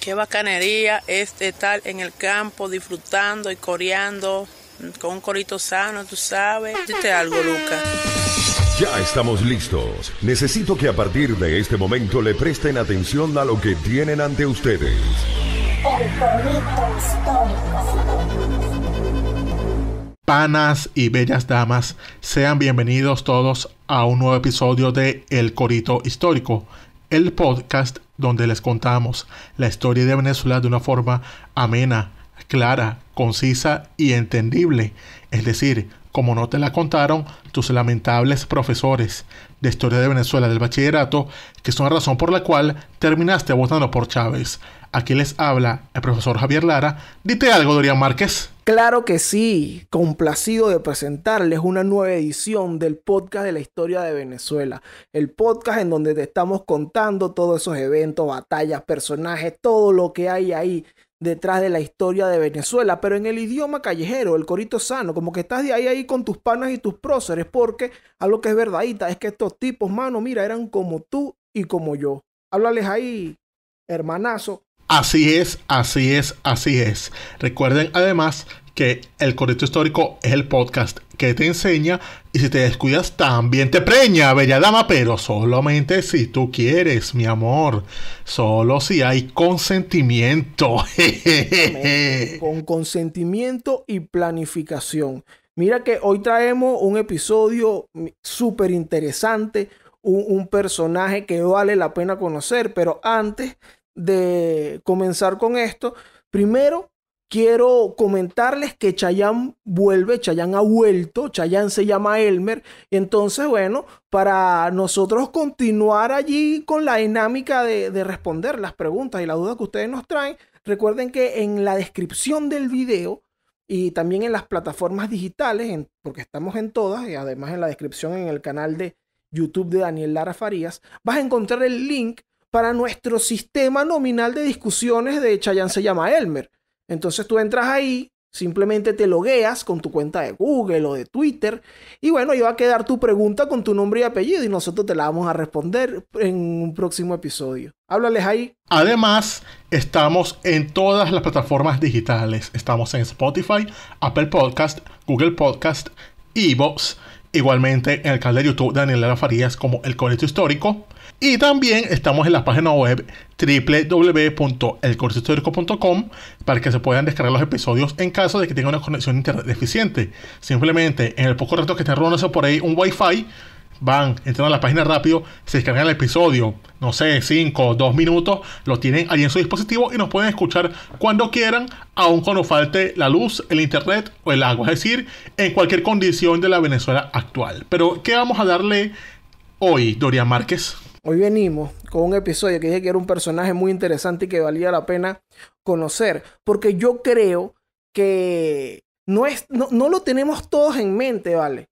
Qué bacanería este estar en el campo disfrutando y coreando mm, con un corito sano, tú sabes. Dite algo, Lucas. Ya estamos listos. Necesito que a partir de este momento le presten atención a lo que tienen ante ustedes. Panas y bellas damas, sean bienvenidos todos a un nuevo episodio de El Corito Histórico, el podcast donde les contamos la historia de Venezuela de una forma amena, clara, concisa y entendible, es decir, como no te la contaron tus lamentables profesores de historia de Venezuela del bachillerato, que es una razón por la cual terminaste votando por Chávez. Aquí les habla el profesor Javier Lara. Dite algo, Dorian Márquez. Claro que sí, complacido de presentarles una nueva edición del podcast de la historia de Venezuela. El podcast en donde te estamos contando todos esos eventos, batallas, personajes, todo lo que hay ahí detrás de la historia de Venezuela, pero en el idioma callejero, el corito sano, como que estás de ahí ahí con tus panas y tus próceres, porque algo que es verdadita es que estos tipos, mano, mira, eran como tú y como yo. Háblales ahí, hermanazo. Así es, así es, así es. Recuerden además que El Correcto Histórico es el podcast que te enseña y si te descuidas también te preña, bella dama, pero solamente si tú quieres, mi amor, solo si hay consentimiento. Con consentimiento y planificación. Mira que hoy traemos un episodio súper interesante, un, un personaje que vale la pena conocer, pero antes de comenzar con esto, primero quiero comentarles que Chayán vuelve, Chayán ha vuelto, Chayán se llama Elmer. Entonces, bueno, para nosotros continuar allí con la dinámica de, responder las preguntas y las dudas que ustedes nos traen, recuerden que en la descripción del video y también en las plataformas digitales, porque estamos en todas, y además en la descripción en el canal de YouTube de Daniel Lara Farías, vas a encontrar el link para nuestro sistema nominal de discusiones de Chayán se llama Elmer entonces tú entras ahí, simplemente te logueas con tu cuenta de Google o de Twitter y bueno, ahí va a quedar tu pregunta con tu nombre y apellido y nosotros te la vamos a responder en un próximo episodio. Háblales ahí. Además, estamos en todas las plataformas digitales. Estamos en Spotify, Apple Podcast, Google Podcast, Evox, igualmente en el canal de YouTube Daniel Daniela Farías como El Colegio Histórico y también estamos en la página web www.elcorsehistórico.com para que se puedan descargar los episodios en caso de que tengan una conexión internet deficiente. Simplemente en el poco rato que estén rodándose por ahí un wifi, van, entran a la página rápido, se descargan el episodio, no sé, 5, 2 minutos, lo tienen ahí en su dispositivo y nos pueden escuchar cuando quieran, aun cuando falte la luz, el internet o el agua, es decir, en cualquier condición de la Venezuela actual. Pero, ¿qué vamos a darle hoy, Doria Márquez? Hoy venimos con un episodio que dije que era un personaje muy interesante y que valía la pena conocer, porque yo creo que no, no, lo tenemos todos en mente, ¿vale?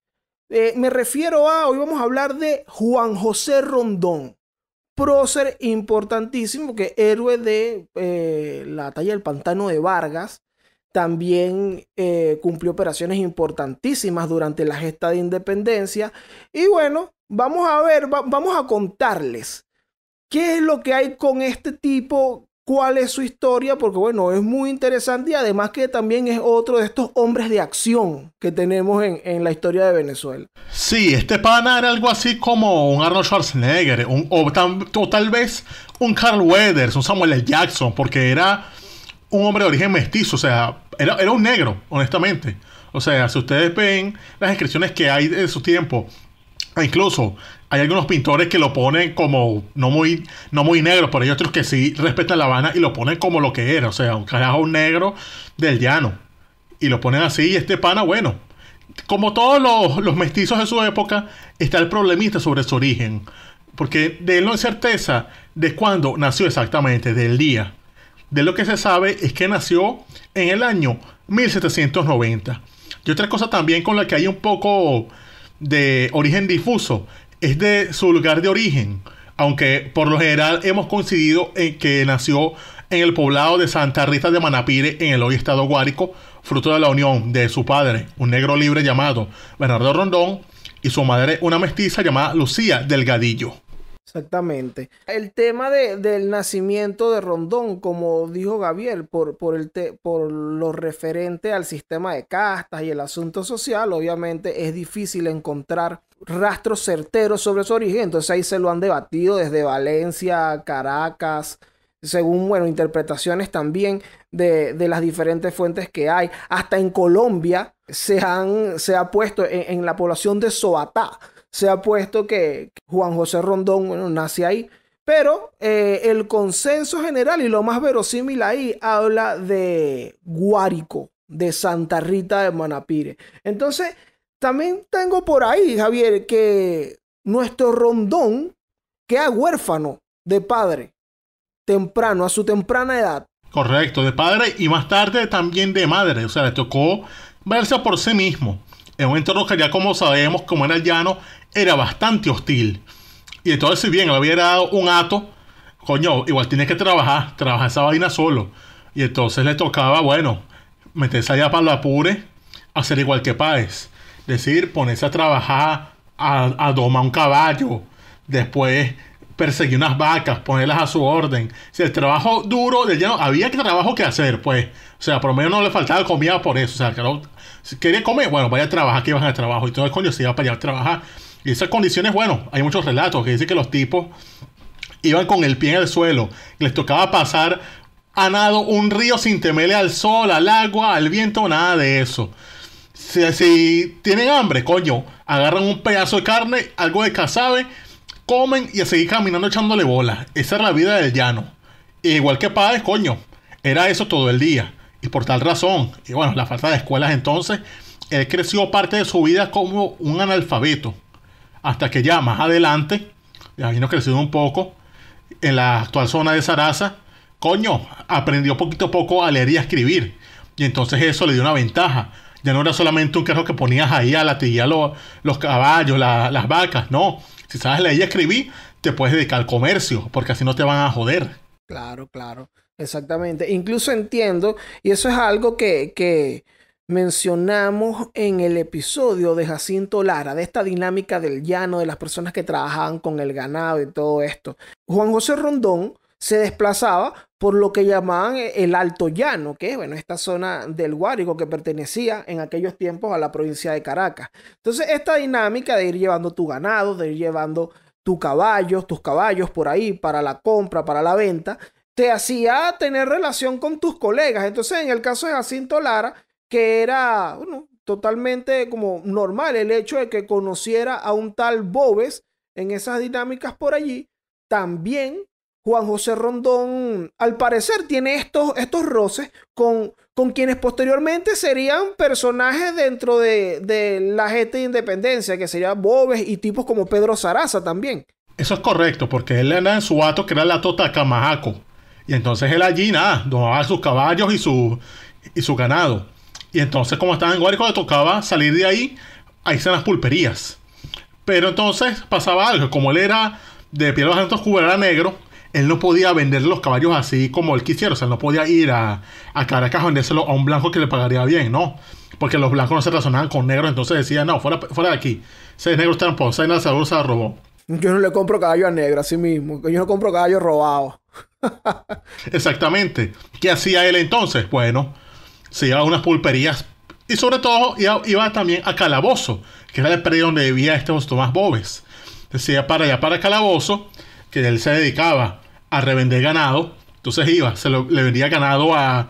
Eh, me refiero a, hoy vamos a hablar de Juan José Rondón, prócer importantísimo, que héroe de eh, la batalla del pantano de Vargas, también eh, cumplió operaciones importantísimas durante la gesta de independencia y bueno, vamos a ver, vamos a contarles qué es lo que hay con este tipo, cuál es su historia, porque bueno, es muy interesante y además que también es otro de estos hombres de acción que tenemos en, la historia de Venezuela. Sí, este pana era algo así como un Arnold Schwarzenegger, o, tal vez un Carl Weathers, un Samuel L. Jackson, porque era un hombre de origen mestizo, o sea, era, era un negro, honestamente. O sea, si ustedes ven las inscripciones que hay de su tiempo Incluso hay algunos pintores que lo ponen como no muy, no muy negro, pero hay otros que sí respetan La Habana y lo ponen como lo que era, o sea, un carajo negro del llano. Y lo ponen así y este pana, bueno, como todos los, mestizos de su época, está el problemista sobre su origen. Porque de él no hay certeza de cuándo nació exactamente, del día. De lo que se sabe es que nació en el año 1790. Y otra cosa también con la que hay un poco de origen difuso, es de su lugar de origen, aunque por lo general hemos coincidido en que nació en el poblado de Santa Rita de Manapire, en el hoy estado Guárico, fruto de la unión de su padre, un negro libre llamado Bernardo Rondón, y su madre, una mestiza llamada Lucía Delgadillo. Exactamente. El tema de, del nacimiento de Rondón, como dijo Gabriel, por, por, el por lo referente al sistema de castas y el asunto social, obviamente es difícil encontrar rastros certeros sobre su origen. Entonces ahí se lo han debatido desde Valencia, Caracas, según, bueno, interpretaciones también de, de las diferentes fuentes que hay. Hasta en Colombia se, han, se ha puesto en, en la población de Soatá se ha puesto que Juan José Rondón nace ahí. Pero eh, el consenso general y lo más verosímil ahí habla de Guárico, de Santa Rita de Manapire. Entonces, también tengo por ahí, Javier, que nuestro rondón queda huérfano de padre temprano, a su temprana edad. Correcto, de padre y más tarde también de madre. O sea, le tocó verse por sí mismo. En un entorno que ya como sabemos, como era el llano, era bastante hostil. Y entonces, si bien le había dado un ato, coño, igual tiene que trabajar, trabajar esa vaina solo. Y entonces le tocaba, bueno, meterse allá para lo apure, hacer igual que Páez. Decir, ponerse a trabajar, a, domar un caballo, después perseguir unas vacas, ponerlas a su orden. Si el trabajo duro de lleno, había que trabajo que hacer, pues. O sea, por lo menos no le faltaba comida por eso. O sea, que si quería comer, bueno, vaya a trabajar, que iban a trabajo. Y todo el coño se iba para allá a trabajar. Y esas condiciones, bueno, hay muchos relatos que dicen que los tipos iban con el pie en el suelo, les tocaba pasar a nado un río sin temerle al sol, al agua, al viento, nada de eso. Si, tienen hambre, coño, agarran un pedazo de carne, algo de cazabe, comen y a seguir caminando echándole bola. Esa era la vida del llano. E igual que padres, coño, era eso todo el día. Y por tal razón, y bueno, la falta de escuelas entonces, él creció parte de su vida como un analfabeto hasta que ya más adelante, ahí no creció un poco, en la actual zona de Sarasa, coño, aprendió poquito a poco a leer y a escribir. Y entonces eso le dio una ventaja. Ya no era solamente un carro que ponías ahí a la los caballos, las vacas, no. Si sabes leer y escribir, te puedes dedicar al comercio, porque así no te van a joder. Claro, claro, exactamente. Incluso entiendo, y eso es algo que, que mencionamos en el episodio de Jacinto Lara, de esta dinámica del llano, de las personas que trabajaban con el ganado y todo esto. Juan José Rondón se desplazaba por lo que llamaban e-, el Alto Llano, que es bueno, esta zona del Guárico que pertenecía en aquellos tiempos a la provincia de Caracas. Entonces, esta dinámica de ir llevando tu ganado, de ir llevando tu caballos, tus caballos por ahí para la compra, para la venta, te hacía tener relación con tus colegas. Entonces, en el caso de Jacinto Lara, que era, totalmente como normal el hecho de que conociera a un tal Bobes en esas dinámicas por allí. También Juan José Rondón, al parecer, tiene estos, estos roces con, con quienes posteriormente serían personajes dentro de, la gente de Independencia, que serían Bobes y tipos como Pedro Saraza también. Eso es correcto, porque él era en su ato que era la Tota Camajaco. Y entonces él allí, nada, donaba sus caballos y su, y su ganado. Y entonces, como estaba en Guárico, le tocaba salir de ahí, ahí se las pulperías. Pero entonces pasaba algo, como él era de piel bastante oscura, negro, él no podía vender los caballos así como él quisiera, o sea, no podía ir a, a Caracas a vendérselo a un blanco que le pagaría bien, no. Porque los blancos no se razonaban con negros, entonces decía no, fuera, fuera de aquí. Seis negros están seis se robó. Yo no le compro caballo a negro, así mismo. Yo no compro caballo robado. Exactamente. ¿Qué hacía él entonces? Bueno, se iba a unas pulperías y sobre todo iba, iba también a Calabozo, que era el predio donde vivía este José Tomás Bobes Entonces iba para allá, para Calabozo, que él se dedicaba a revender ganado. Entonces iba, se le vendía ganado a,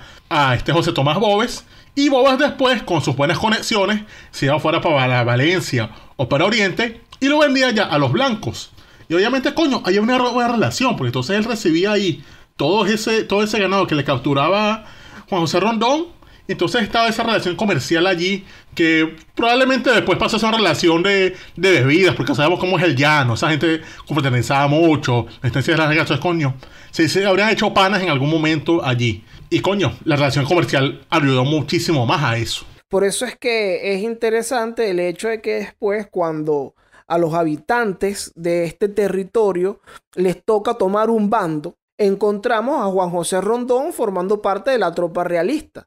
este José Tomás Bobes Y Bobes después, con sus buenas conexiones, se iba fuera para Valencia o para Oriente y lo vendía ya a los blancos. Y obviamente, coño, hay una buena relación, porque entonces él recibía ahí todo ese, todo ese ganado que le capturaba Juan José Rondón entonces estaba esa relación comercial allí que probablemente después pasó esa relación de, bebidas, porque sabemos cómo es el llano, esa gente confraternizaba mucho, la de las regatas, coño, se, se habrían hecho panas en algún momento allí. Y coño, la relación comercial ayudó muchísimo más a eso. Por eso es que es interesante el hecho de que después cuando a los habitantes de este territorio les toca tomar un bando, encontramos a Juan José Rondón formando parte de la tropa realista.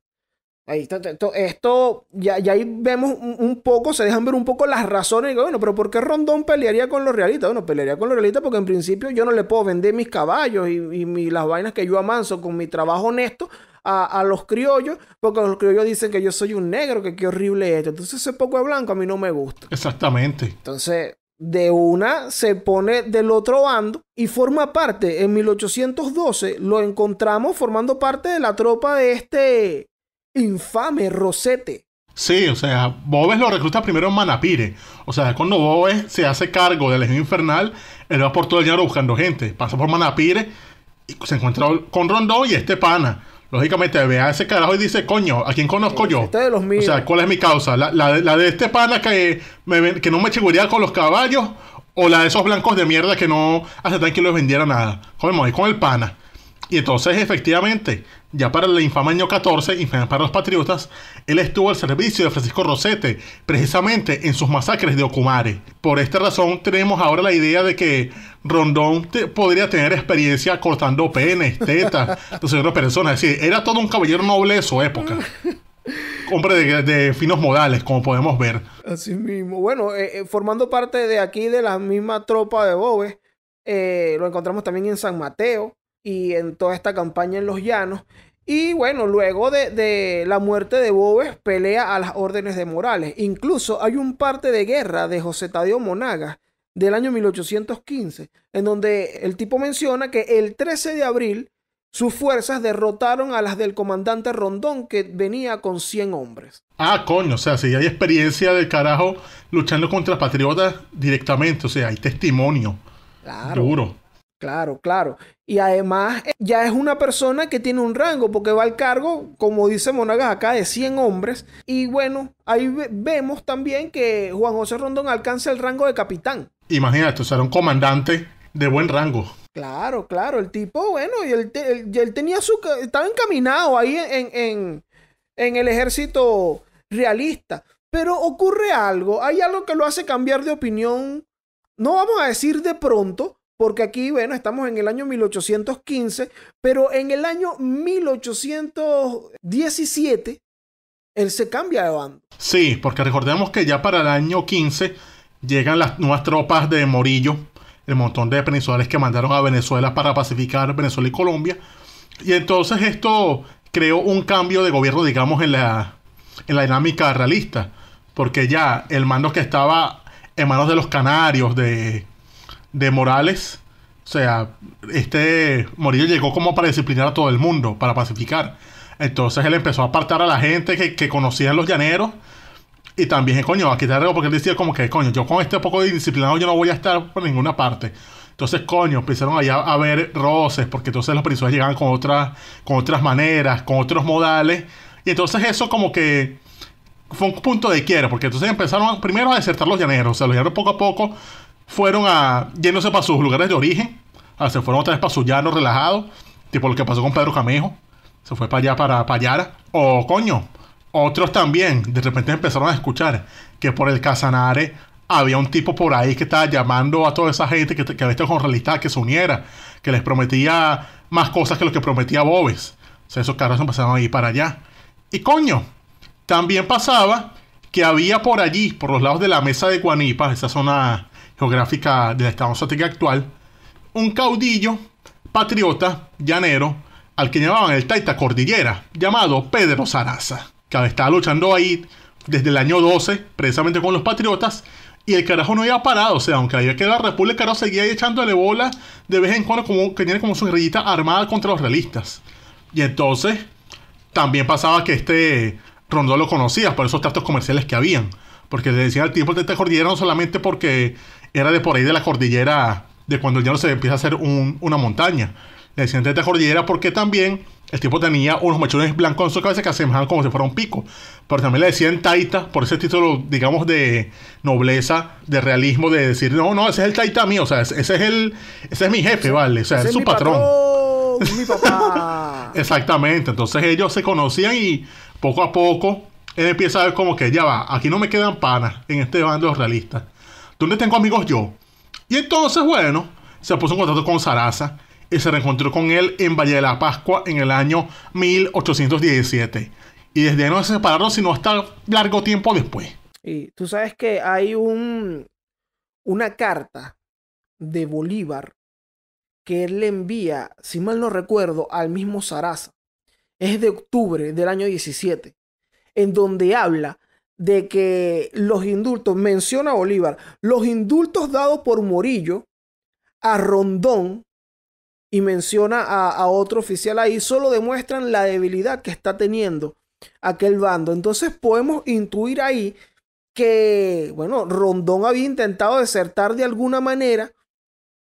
Ahí está, esto ya, ya, ahí vemos un poco, se dejan ver un poco las razones. Y digo, bueno, pero ¿por qué Rondón pelearía con los realistas? Bueno, pelearía con los realistas porque en principio yo no le puedo vender mis caballos y, las vainas que yo amanso con mi trabajo honesto a, a, los criollos, porque los criollos dicen que yo soy un negro, que qué horrible es esto. Entonces ese poco de blanco a mí no me gusta. Exactamente. Entonces, de una se pone del otro bando y forma parte, en 1812 lo encontramos formando parte de la tropa de este infame Rosete. Sí, o sea, Bobes lo recluta primero en Manapire. O sea, cuando Bobes se hace cargo de la Legión Infernal, él va por todo el dinero buscando gente. Pasa por Manapire y se encuentra con Rondó y este pana. Lógicamente ve a ese carajo y dice, coño, ¿a quién conozco yo? Este de los míos. O sea, ¿cuál es mi causa? ¿La, de este pana que, que no me chiguría con los caballos? ¿O la de esos blancos de mierda que no aceptan que los vendiera nada? Joder, con el pana. Y entonces, efectivamente, ya para el infame año 14, infame para los patriotas, él estuvo al servicio de Francisco Rosete, precisamente en sus masacres de Okumare. Por esta razón, tenemos ahora la idea de que Rondón podría tener experiencia cortando penes, tetas, otras personas. Es era todo un caballero noble de su época. Hombre de, finos modales, como podemos ver. Así mismo. Bueno, eh, eh, formando parte de aquí de la misma tropa de Bobes, eh, lo encontramos también en San Mateo, y en toda esta campaña en los llanos. Y bueno, luego de, la muerte de Boves, pelea a las órdenes de Morales. Incluso hay un parte de guerra de José Tadeo Monaga del año 1815, en donde el tipo menciona que el 13 de abril sus fuerzas derrotaron a las del comandante Rondón, que venía con 100 hombres. Ah, coño, o sea, si hay experiencia del carajo luchando contra patriotas directamente, o sea, hay testimonio. Claro. Duro. Claro, claro. Y además eh, ya es una persona que tiene un rango, porque va al cargo, como dice Monagas acá, de 100 hombres. Y bueno, ahí vemos también que Juan José Rondón alcanza el rango de capitán. Imagínate, o un comandante de buen rango. Claro, claro, el tipo, bueno, y él, tenía su... estaba encaminado ahí en el ejército realista. Pero ocurre algo, hay algo que lo hace cambiar de opinión, no vamos a decir de pronto, porque aquí, bueno, estamos en el año 1815, pero en el año 1817 él se cambia de bando. Sí, porque recordemos que ya para el año 15 llegan las nuevas tropas de Morillo, el montón de peninsulares que mandaron a Venezuela para pacificar Venezuela y Colombia. Y entonces esto creó un cambio de gobierno, digamos, en la, en la dinámica realista, porque ya el mando que estaba en manos de los canarios, de de Morales. O sea, este Morillo llegó como para disciplinar a todo el mundo, para pacificar. Entonces él empezó a apartar a la gente que, que conocía los llaneros. Y también, coño, aquí te algo, porque él decía como que, coño, yo con este poco de disciplinado yo no voy a estar por ninguna parte. Entonces, coño, empezaron allá a ver roces, porque entonces los prisioneros llegaban con otras, con otras maneras, con otros modales. Y entonces eso como que fue un punto de quiebra, porque entonces empezaron primero a desertar los llaneros. O sea, los llaneros poco a poco fueron a yéndose para sus lugares de origen. Ah, se fueron otra vez para su llano relajado, tipo lo que pasó con Pedro Camejo. Se fue para allá, para, Payara. O coño, otros también de repente empezaron a escuchar que por el Casanare había un tipo por ahí que estaba llamando a toda esa gente que, que había estado con realidad que se uniera, que les prometía más cosas que lo que prometía Bobes. O sea, esos carros empezaron a ir para allá. Y coño, también pasaba que había por allí, por los lados de la mesa de Guanipa, esa zona geográfica del Estado Soteca actual, un caudillo patriota llanero al que llamaban el Taita Cordillera, llamado Pedro Saraza, que estaba luchando ahí desde el año 12, precisamente con los patriotas, y el carajo no iba parado, o sea, aunque había que la República no seguía echándole bola de vez en cuando, como que tiene como su guerrillita armada contra los realistas. Y entonces, también pasaba que este Rondó lo conocía por esos tratos comerciales que habían, porque le decían al tiempo de Taita Cordillera no solamente porque era de por ahí de la cordillera, de cuando el no se empieza a hacer una montaña. Le decían de esta cordillera porque también el tipo tenía unos mechones blancos en su cabeza que asemejaban como si fuera un pico. Pero también le decían taita, por ese título, digamos, de nobleza, de realismo, de decir, no, no, ese es el taita mío, o sea, ese es el, ese es mi jefe, ¿vale? O sea, es su patrón. mi Exactamente, entonces ellos se conocían y poco a poco él empieza a ver como que ya va, aquí no me quedan panas en este bando realista realistas. ¿Dónde tengo amigos yo? Y entonces, bueno, se puso en contacto con Sarasa y se reencontró con él en Valle de la Pascua en el año 1817. Y desde ahí no se separaron, sino hasta largo tiempo después. Y tú sabes que hay un, una carta de Bolívar que él le envía, si mal no recuerdo, al mismo Sarasa. Es de octubre del año 17, en donde habla de que los indultos, menciona Bolívar, los indultos dados por Morillo a Rondón y menciona a, otro oficial ahí, solo demuestran la debilidad que está teniendo aquel bando. Entonces podemos intuir ahí que, bueno, Rondón había intentado desertar de alguna manera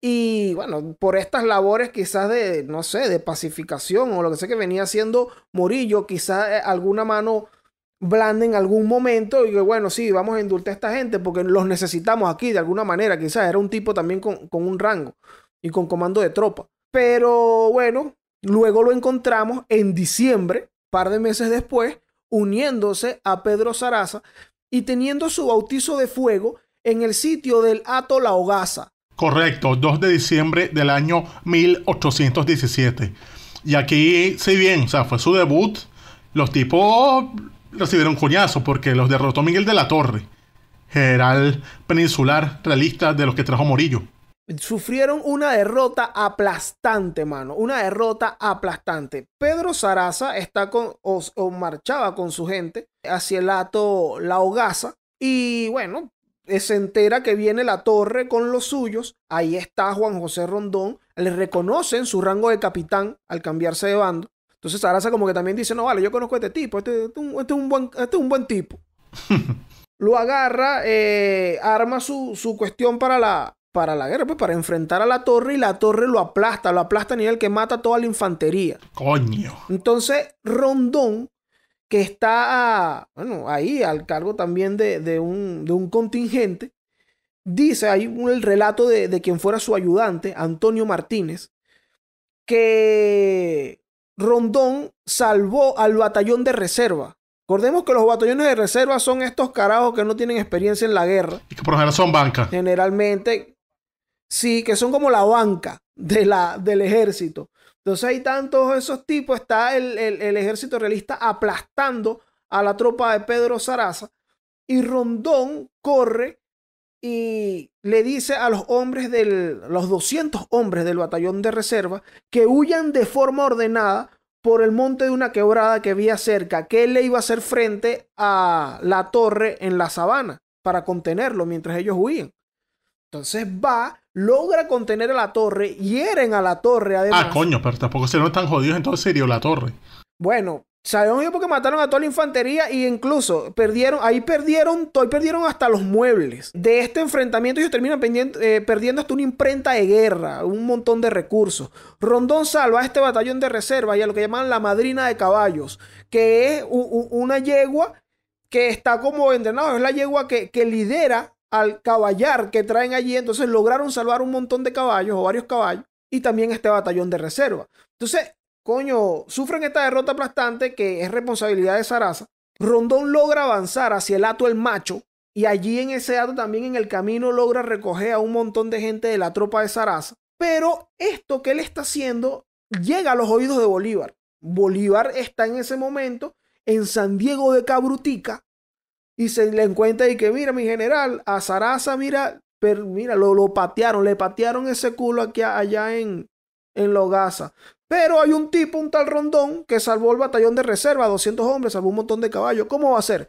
y, bueno, por estas labores quizás de, no sé, de pacificación o lo que sea que venía haciendo Morillo, quizás eh, alguna mano blanda en algún momento y que bueno, sí, vamos a indultar a esta gente porque los necesitamos aquí de alguna manera. Quizás era un tipo también con, un rango y con comando de tropa. Pero bueno, luego lo encontramos en diciembre, par de meses después, uniéndose a Pedro Saraza y teniendo su bautizo de fuego en el sitio del Ato La Hogaza. Correcto, 2 de diciembre del año 1817. Y aquí, si bien, o sea, fue su debut, los tipos Recibieron un porque los derrotó Miguel de la Torre, general peninsular realista de los que trajo Morillo. Sufrieron una derrota aplastante, mano. Una derrota aplastante. Pedro Saraza está con, o, marchaba con su gente hacia el ato La Hogaza. Y bueno, se entera que viene la torre con los suyos. Ahí está Juan José Rondón. Le reconocen su rango de capitán al cambiarse de bando. Entonces Sarasa como que también dice, no, vale, yo conozco a este tipo, este, este, este es, un buen, este un buen tipo. Lo agarra, eh, arma su, cuestión para la, para la guerra, pues para enfrentar a la torre y la torre lo aplasta, lo aplasta a nivel que mata toda la infantería. Coño. Entonces, Rondón, que está ahí al cargo también de, un, contingente, dice, hay un, el relato de, de, quien fuera su ayudante, Antonio Martínez, que Rondón salvó al batallón de reserva. Recordemos que los batallones de reserva son estos carajos que no tienen experiencia en la guerra. Y que por lo general son banca. Generalmente, sí, que son como la banca de la, del ejército. Entonces hay tantos esos tipos. Está el, el ejército realista aplastando a la tropa de Pedro Saraza. Y Rondón corre y le dice a los hombres del, los 200 hombres del batallón de reserva que huyan de forma ordenada por el monte de una quebrada que había cerca, que él le iba a hacer frente a la torre en la sabana para contenerlo mientras ellos huían. Entonces va, logra contener a la torre, hieren a la torre además. Ah, coño, pero tampoco se no están jodidos entonces dio la torre. Bueno, Sabemos ellos porque mataron a toda la infantería y incluso perdieron, ahí perdieron, perdieron hasta los muebles. De este enfrentamiento ellos terminan eh, perdiendo hasta una imprenta de guerra, un montón de recursos. Rondón salva a este batallón de reserva y a lo que llaman la madrina de caballos, que es una yegua que está como entrenado es la yegua que, que lidera al caballar que traen allí. Entonces lograron salvar un montón de caballos o varios caballos y también este batallón de reserva. Entonces, coño, sufren esta derrota aplastante que es responsabilidad de Sarasa. Rondón logra avanzar hacia el Ato el Macho y allí en ese Ato también en el camino logra recoger a un montón de gente de la tropa de Sarasa. Pero esto que él está haciendo llega a los oídos de Bolívar. Bolívar está en ese momento en San Diego de Cabrutica y se le encuentra y que mira mi general, a Sarasa mira, pero mira, lo, lo, patearon, le patearon ese culo aquí allá en, en Logaza. Pero hay un tipo, un tal Rondón, que salvó el batallón de reserva, 200 hombres, salvó un montón de caballos. ¿Cómo va a ser?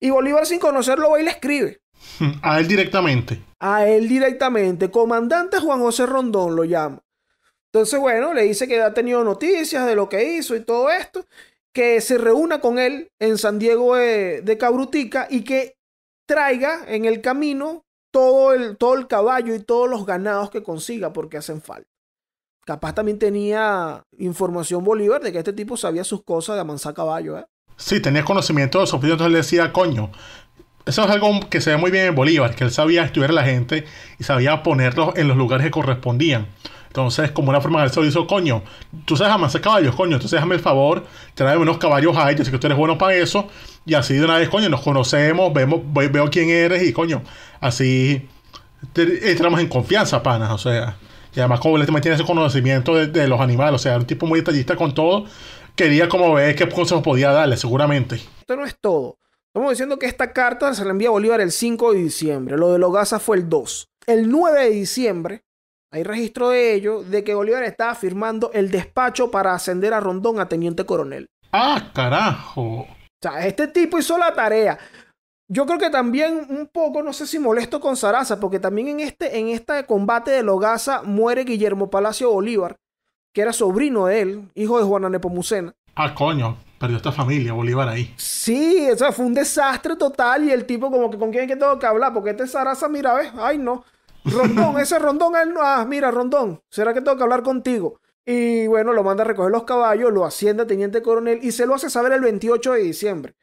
Y Bolívar, sin conocerlo, va y le escribe. A él directamente. A él directamente. Comandante Juan José Rondón lo llama. Entonces, bueno, le dice que ha tenido noticias de lo que hizo y todo esto. Que se reúna con él en San Diego de, Cabrutica y que traiga en el camino todo el, todo el caballo y todos los ganados que consiga porque hacen falta. Capaz también tenía información Bolívar de que este tipo sabía sus cosas de amansar caballo, ¿eh? Sí, tenía conocimiento de oficios, entonces le decía, coño, eso es algo que se ve muy bien en Bolívar, que él sabía estudiar a la gente y sabía ponerlos en los lugares que correspondían. Entonces, como una forma de eso, hizo, coño, tú sabes amansar caballos, coño, entonces hazme el favor, tráeme unos caballos ahí, yo sé que tú eres bueno para eso, y así de una vez, coño, nos conocemos, vemos, veo, quién eres y, coño, así entramos en confianza, panas, o sea. Y además como él también tiene ese conocimiento de, los animales, o sea, un tipo muy detallista con todo, quería como ver qué nos podía darle, seguramente. Esto no es todo. Estamos diciendo que esta carta se la envía a Bolívar el 5 de diciembre, lo de Logaza fue el 2. El 9 de diciembre hay registro de ello, de que Bolívar estaba firmando el despacho para ascender a Rondón a teniente coronel. Ah, carajo. O sea, este tipo hizo la tarea. Yo creo que también un poco, no sé si molesto con Sarasa, porque también en este, en este combate de Logaza muere Guillermo Palacio Bolívar, que era sobrino de él, hijo de Juana Nepomucena. Ah, coño, perdió esta familia Bolívar ahí. Sí, o sea, fue un desastre total y el tipo como que con quién es que tengo que hablar, porque este Sarasa, mira, ves, ay no. Rondón, ese Rondón, él no, ah, mira, Rondón, ¿será que tengo que hablar contigo? Y bueno, lo manda a recoger los caballos, lo asciende a teniente coronel y se lo hace saber el 28 de diciembre.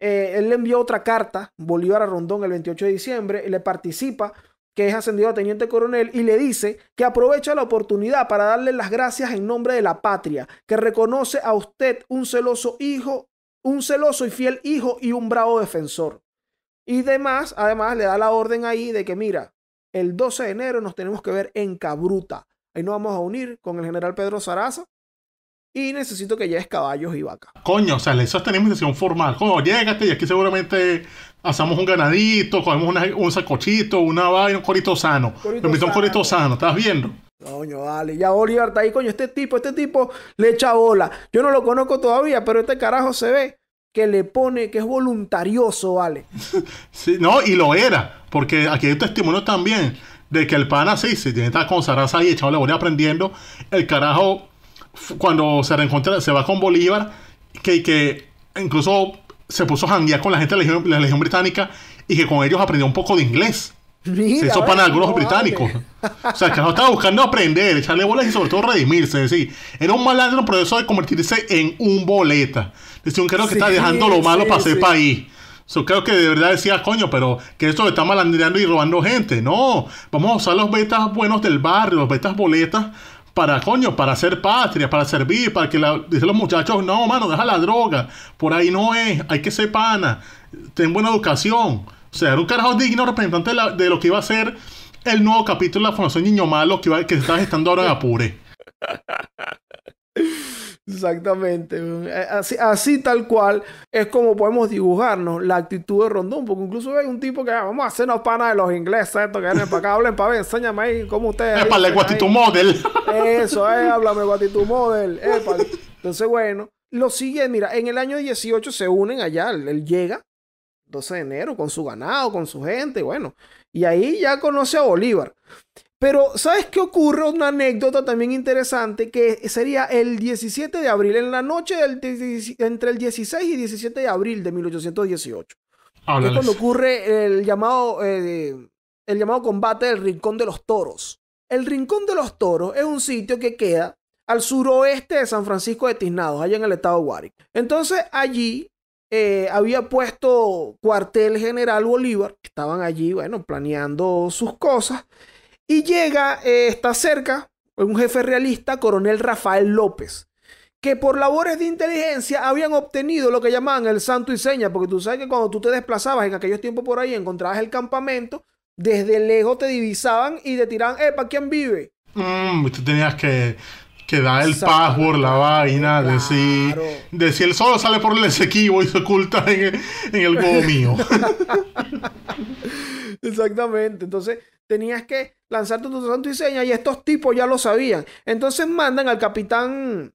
Eh, él le envió otra carta, Bolívar a Rondón, el 28 de diciembre, y le participa, que es ascendido a teniente coronel, y le dice que aprovecha la oportunidad para darle las gracias en nombre de la patria, que reconoce a usted un celoso hijo, un celoso y fiel hijo y un bravo defensor. Y demás, además, le da la orden ahí de que, mira, el 12 de enero nos tenemos que ver en Cabruta. Ahí nos vamos a unir con el general Pedro Saraza y necesito que lleves caballos y vacas. Coño, o sea, eso es una decisión formal. Coño, llegaste y aquí seguramente hacemos un ganadito, comemos un sacochito, una vaina, un corito sano. Corito un corito sano, ¿estás viendo? Coño, vale, ya Oliver está ahí, coño, este tipo, este tipo le echa bola. Yo no lo conozco todavía, pero este carajo se ve que le pone, que es voluntarioso, vale. sí, no, y lo era, porque aquí hay testimonio también de que el pana sí, se tiene esta con ahí echado voy voy aprendiendo, el carajo cuando se se va con Bolívar, que, que incluso se puso a janguear con la gente de la legión, británica y que con ellos aprendió un poco de inglés. eso se para algunos británicos. o sea, que no estaba buscando aprender, echarle bolas y sobre todo redimirse. decir, era un malandro pero proceso de convertirse en un boleta. Es decir, un creo que está dejando lo malo para ese país. Yo creo que de verdad decía, coño, pero que esto está malandreando y robando gente. No, vamos a usar los betas buenos del barrio, los betas boletas, para coño, para ser patria, para servir, para que la, dicen los muchachos, no, mano, deja la droga, por ahí no es, hay que ser pana, ten buena educación. O sea, era un carajo digno representante de, lo que iba a ser el nuevo capítulo de la Fundación Niño Malo que, iba, que está gestando ahora en Apure. Exactamente. Así, así, tal cual es como podemos dibujarnos la actitud de Rondón, porque incluso hay un tipo que ah, vamos a hacernos pana de los ingleses, esto que vienen para acá, hablen para ver, enséñame ahí cómo ustedes. Es para el Guatitu Model. Eso, eh, háblame Guatitu Model. Entonces, bueno, lo sigue, mira, en el año 18 se unen allá, él llega, 12 de enero, con su ganado, con su gente, bueno, y ahí ya conoce a Bolívar. Pero, ¿sabes qué ocurre? Una anécdota también interesante que sería el 17 de abril, en la noche del, entre el 16 y 17 de abril de 1818. es cuando ocurre el llamado, eh, el llamado combate del Rincón de los Toros. El Rincón de los Toros es un sitio que queda al suroeste de San Francisco de Tiznados, allá en el estado de Guárico. Entonces, allí eh, había puesto cuartel general Bolívar, estaban allí, bueno, planeando sus cosas. Y llega, eh, está cerca, pues, un jefe realista, coronel Rafael López, que por labores de inteligencia habían obtenido lo que llamaban el santo y seña, porque tú sabes que cuando tú te desplazabas en aquellos tiempos por ahí, encontrabas el campamento, desde lejos te divisaban y te tiraban, ¿para ¿quién vive? Mm, tú tenías que que da el password, la vaina, de, si, el sol sale por el esequivo y se oculta en, el huevo mío. Exactamente, entonces tenías que lanzarte tu santo y y estos tipos ya lo sabían. Entonces mandan al capitán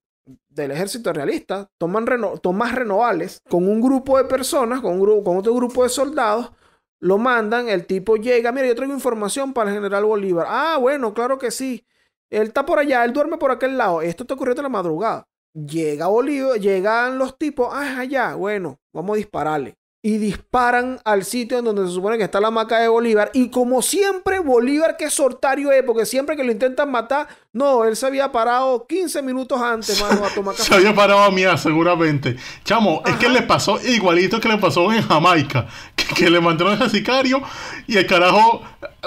del ejército realista, toman Tomás Renovales, con un grupo de personas, con, un grupo, con otro grupo de soldados, lo mandan, el tipo llega, mira, yo traigo información para el general Bolívar. Ah, bueno, claro que sí. Él está por allá, él duerme por aquel lado. Esto te ocurrió en la madrugada. Llega Bolívar, llegan los tipos, ah, allá, ah, bueno, vamos a dispararle. Y disparan al sitio en donde se supone que está la maca de Bolívar. Y como siempre, Bolívar, que sortario es, eh, porque siempre que lo intentan matar, no, él se había parado 15 minutos antes, mano, a tomar café. se había parado a mí seguramente. Chamo, es que le pasó igualito que le pasó en Jamaica. que le mandaron al sicario y el carajo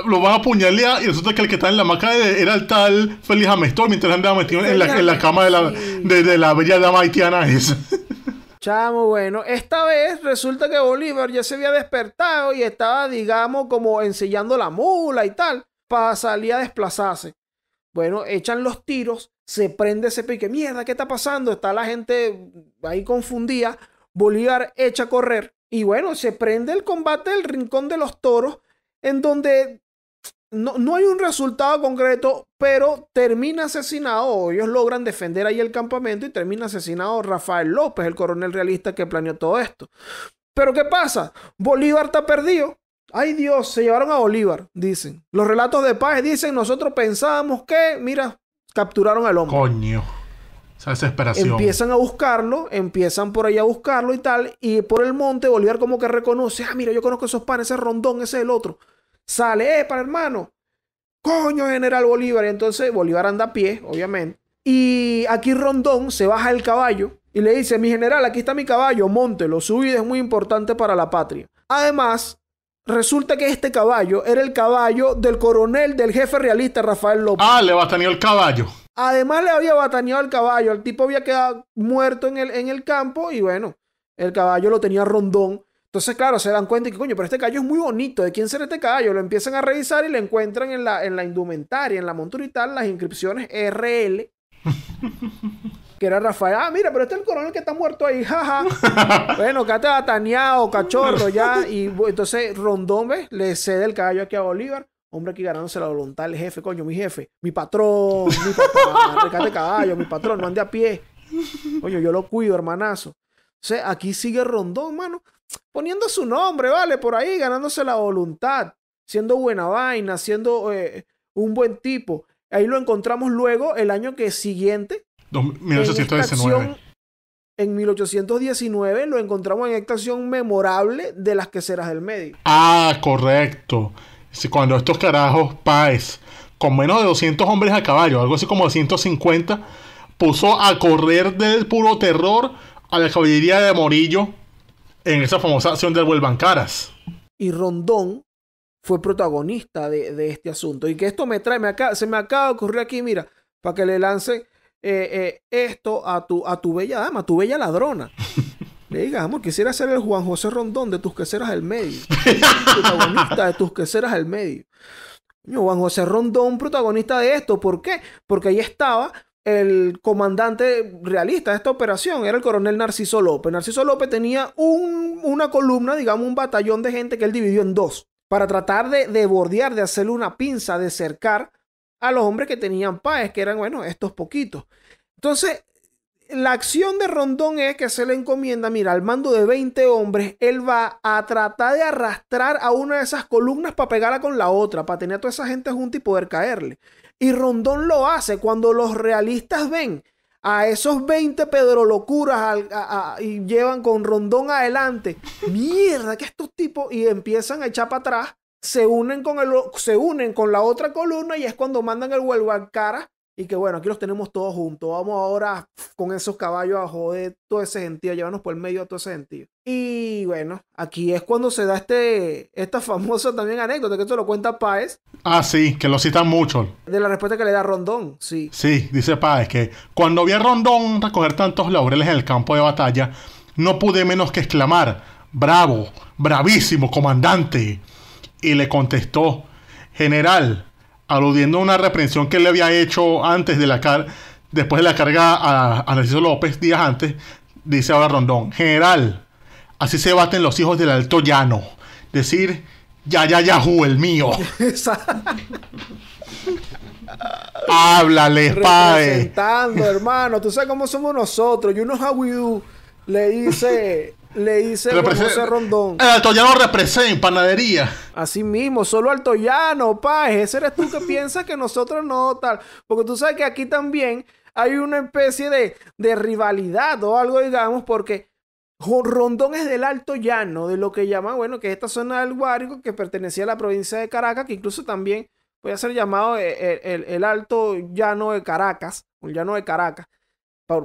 lo van a apuñalear y resulta que el que está en la maca era el tal Félix Amestor mientras andaba metido en la, cama de la, de, de la bella dama haitiana Chamo, bueno, esta vez resulta que Bolívar ya se había despertado y estaba, digamos, como ensillando la mula y tal, para salir a desplazarse. Bueno, echan los tiros, se prende ese pique. Mierda, ¿qué está pasando? Está la gente ahí confundida. Bolívar echa a correr. Y bueno, se prende el combate del Rincón de los Toros, en donde no, hay un resultado concreto, pero termina asesinado, ellos logran defender ahí el campamento y termina asesinado Rafael López, el coronel realista que planeó todo esto. Pero ¿qué pasa? Bolívar está perdido. Ay Dios, se llevaron a Bolívar, dicen. Los relatos de paz dicen, nosotros pensábamos que, mira, capturaron al hombre. Coño desesperación. Empiezan a buscarlo, empiezan por ahí a buscarlo y tal. Y por el monte, Bolívar como que reconoce: Ah, mira, yo conozco esos panes, ese rondón, ese es el otro. Sale, eh, para hermano. Coño, general Bolívar. Y entonces Bolívar anda a pie, obviamente. Y aquí Rondón se baja el caballo y le dice: Mi general, aquí está mi caballo, monte, lo es muy importante para la patria. Además, Resulta que este caballo era el caballo del coronel del jefe realista Rafael López. Ah, le va a tener el caballo. Además le había bataneado al caballo, el tipo había quedado muerto en el, en el campo y bueno, el caballo lo tenía rondón. Entonces, claro, se dan cuenta que, coño, pero este caballo es muy bonito, ¿de quién será este caballo? Lo empiezan a revisar y le encuentran en la, en la indumentaria, en la montura y tal, las inscripciones RL. que era Rafael. Ah, mira, pero este es el coronel que está muerto ahí, jaja. bueno, cata bataneado cachorro, ya. Y entonces Rondón, Le cede el caballo aquí a Bolívar hombre aquí ganándose la voluntad del jefe, coño, mi jefe, mi patrón, mi papá, recate caballo, mi patrón, no ande a pie. Coño, yo lo cuido, hermanazo. O sea, aquí sigue Rondón, mano, poniendo su nombre, ¿vale? Por ahí, ganándose la voluntad, siendo buena vaina, siendo eh, un buen tipo. Ahí lo encontramos luego el año que siguiente. 1819. En, en 1819 lo encontramos en esta acción memorable de las queseras del medio. Ah, correcto. Cuando estos carajos, Paez, con menos de 200 hombres a caballo, algo así como 150 puso a correr del puro terror a la caballería de Morillo en esa famosa acción del Vuelvan Caras. Y Rondón fue protagonista de, este asunto. Y que esto me trae, me se me acaba de ocurrir aquí, mira, para que le lance eh, eh, esto a tu, a tu bella dama, a tu bella ladrona. Le diga, quisiera ser el Juan José Rondón de tus queseras del medio. protagonista de tus queseras del medio. Juan José Rondón, protagonista de esto. ¿Por qué? Porque ahí estaba el comandante realista de esta operación era el coronel Narciso López. Narciso López tenía una columna, digamos, un batallón de gente que él dividió en dos para tratar de, de bordear, de hacerle una pinza, de cercar a los hombres que tenían paz, que eran, bueno, estos poquitos. Entonces, la acción de Rondón es que se le encomienda, mira, al mando de 20 hombres, él va a tratar de arrastrar a una de esas columnas para pegarla con la otra, para tener a toda esa gente junta y poder caerle. Y Rondón lo hace cuando los realistas ven a esos 20 Pedro Locuras y llevan con Rondón adelante. Mierda, que estos tipos y empiezan a echar para atrás, se unen con se unen con la otra columna y es cuando mandan el huelgo al cara y que bueno, aquí los tenemos todos juntos. Vamos ahora con esos caballos a joder todo ese sentido a llevarnos por el medio a todo ese sentido Y bueno, aquí es cuando se da este, esta famosa también anécdota que esto lo cuenta Páez. Ah, sí, que lo citan mucho. De la respuesta que le da Rondón, sí. Sí, dice Páez que cuando vi a Rondón recoger tantos laureles en el campo de batalla, no pude menos que exclamar, bravo, bravísimo, comandante. Y le contestó, general, aludiendo a una reprensión que le había hecho antes de la car después de la carga a, a Narciso López días antes, dice ahora Rondón, general, así se baten los hijos del alto llano, decir, ya, ya, ya, Yahoo, el mío. Háblale, padre. Representando, hermano. Tú sabes cómo somos nosotros. Y unos do. le dice le dice José Rondón. El Llano representa, panadería. Así mismo, solo llano paje. Ese eres tú que piensas que nosotros no, tal. Porque tú sabes que aquí también hay una especie de, rivalidad o algo, digamos, porque Rondón es del Alto Llano, de lo que llaman, bueno, que es esta zona del Guárico que pertenecía a la provincia de Caracas, que incluso también puede ser llamado eh, el, el Alto Llano de Caracas, un llano de Caracas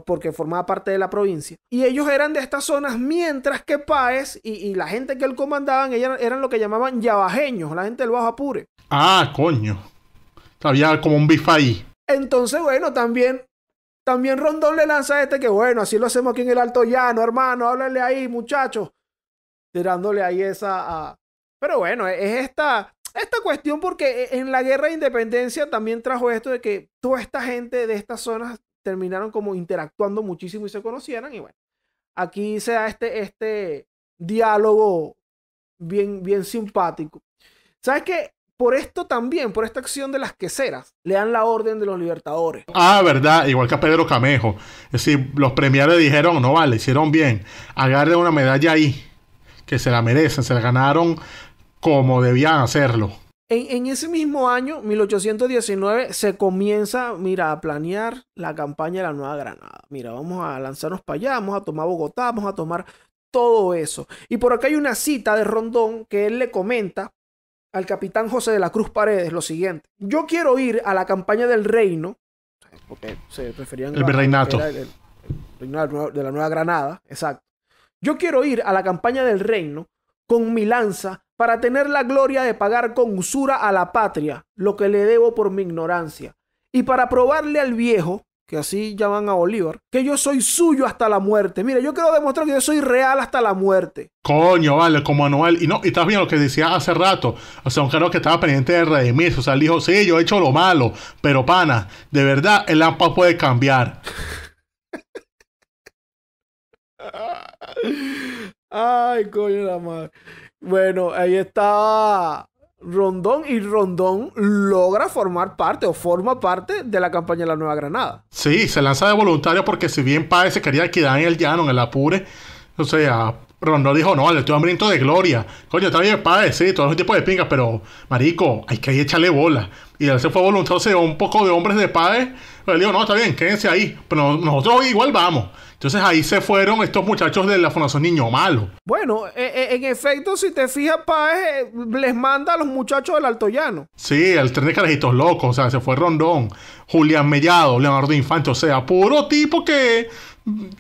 porque formaba parte de la provincia. Y ellos eran de estas zonas, mientras que Páez y, la gente que él comandaban eran lo que llamaban yabajeños, la gente del Bajo Apure. Ah, coño. Había como un bifa ahí. Entonces, bueno, también, también Rondón le lanza este que, bueno, así lo hacemos aquí en el Alto Llano, hermano, háblale ahí, muchachos. Tirándole ahí esa... Pero bueno, e, es esta, esta cuestión porque e, en la guerra de independencia también trajo esto de que toda esta gente de estas zonas terminaron como interactuando muchísimo y se conocieran. Y bueno, aquí se da este, este diálogo bien, bien simpático. ¿Sabes qué? Por esto también, por esta acción de las queseras, le dan la orden de los libertadores. Ah, verdad, igual que a Pedro Camejo. Es decir, los premiados dijeron, no vale, hicieron bien, agarren una medalla ahí, que se la merecen, se la ganaron como debían hacerlo. En, ese mismo año, 1819, se comienza, mira, a planear la campaña de la Nueva Granada. Mira, vamos a lanzarnos para allá, vamos a tomar Bogotá, vamos a tomar todo eso. Y por acá hay una cita de Rondón que él le comenta al capitán José de la Cruz Paredes lo siguiente. Yo quiero ir a la campaña del reino, porque se referían... al reinado El, de la Nueva Granada, exacto. Yo quiero ir a la campaña del reino con mi lanza para tener la gloria de pagar con usura a la patria lo que le debo por mi ignorancia, y para probarle al viejo, que así llaman a Bolívar, que yo soy suyo hasta la muerte. Mira, yo quiero demostrar que yo soy real hasta la muerte. Coño, vale, como Manuel, Y no, y estás viendo lo que decía hace rato. O sea, un carro que estaba pendiente de redimirse. O sea, él dijo, sí, yo he hecho lo malo, pero pana, de verdad, el AMPA puede cambiar. Ay, coño la madre. Bueno, ahí está Rondón y Rondón logra formar parte o forma parte de la campaña de la Nueva Granada. Sí, se lanza de voluntario porque si bien Páez se quería quedar en el llano, en el apure, o sea, Rondón dijo, no, le estoy hambriento de gloria. Coño, está bien Páez, sí, todo ese tipo de pingas, pero marico, hay que ahí echarle bola. Y él se fue voluntario, un poco de hombres de Páez, pero él dijo, no, está bien, quédense ahí, pero nosotros igual vamos. Entonces ahí se fueron estos muchachos de la Fundación Niño Malo. Bueno, e, e, en, efecto, si te fijas, Páez eh, les manda a los muchachos del Alto Llano. Sí, al tren de carajitos locos, o sea, se fue Rondón, Julián Mellado, Leonardo Infante, o sea, puro tipo que,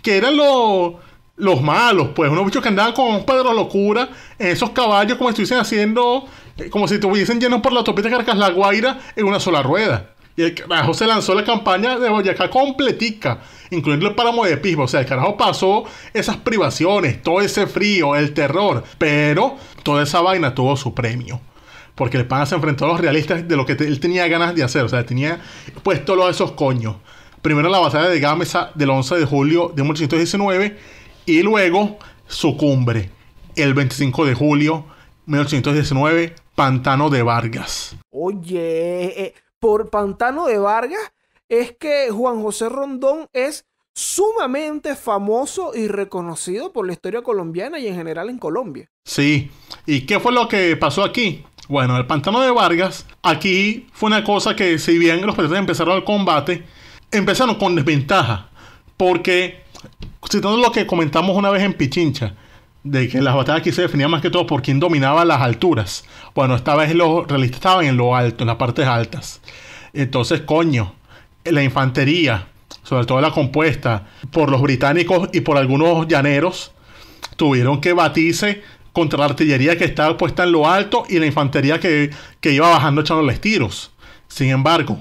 que eran los los malos, pues, unos bichos que andaban con un pedro locura en esos caballos como si estuviesen haciendo, eh, como si estuviesen llenos por la de Caracas La Guaira en una sola rueda. Y el carajo se lanzó la campaña de Boyacá completica incluyendo el páramo de piso, O sea, el carajo pasó esas privaciones, todo ese frío, el terror, pero toda esa vaina tuvo su premio. Porque el pan se enfrentó a los realistas de lo que él tenía ganas de hacer. O sea, tenía puesto todos esos coños. Primero la batalla de Gamesa del 11 de julio de 1819 y luego su cumbre, el 25 de julio 1819, Pantano de Vargas. Oye, eh, eh, por Pantano de Vargas es que Juan José Rondón es sumamente famoso y reconocido por la historia colombiana y en general en Colombia. Sí, ¿y qué fue lo que pasó aquí? Bueno, el pantano de Vargas, aquí fue una cosa que si bien los presidentes empezaron el combate, empezaron con desventaja, porque citando lo que comentamos una vez en Pichincha, de que las batallas aquí se definían más que todo por quién dominaba las alturas. Bueno, esta vez los realistas estaban en lo alto, en las partes altas. Entonces, coño, la infantería, sobre todo la compuesta por los británicos y por algunos llaneros, tuvieron que batirse contra la artillería que estaba puesta en lo alto y la infantería que, iba bajando echándoles tiros. Sin embargo,